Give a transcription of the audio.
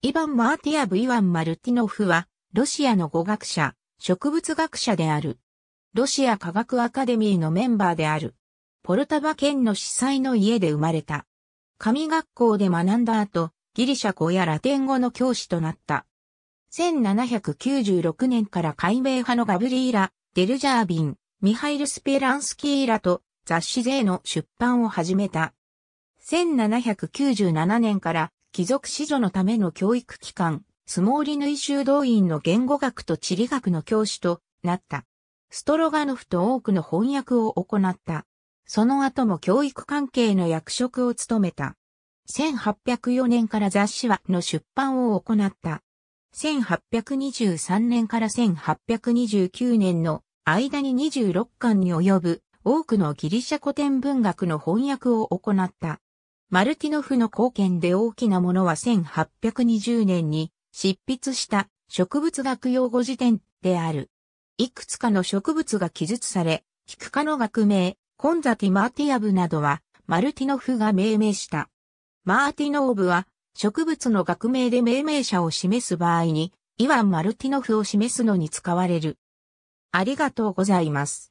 イヴァン・マーティアブ・イワン・マルティノフは、ロシアの語学者、植物学者である。ロシア科学アカデミーのメンバーである。ポルタバ県の司祭の家で生まれた。神学校で学んだ後、ギリシャ語やラテン語の教師となった。1796年から解明派のガブリーラ、デルジャービン、ミハイル・スペランスキーラと雑誌税の出版を始めた。1797年から貴族子女のための教育機関、スモーリヌイ修道院の言語学と地理学の教師となった。ストロガノフと多くの翻訳を行った。その後も教育関係の役職を務めた。1804年から雑誌はの出版を行った。1823年から1829年の間に26巻に及ぶ多くのギリシャ古典文学の翻訳を行った。マルティノフの貢献で大きなものは1820年に執筆した植物学用語辞典である。いくつかの植物が記述され、キク科の学名、コンザティマーティアブなどは、マルティノフが命名した。マーティノーブは、植物の学名で命名者を示す場合に、イワン・マルティノフを示すのに使われる。ありがとうございます。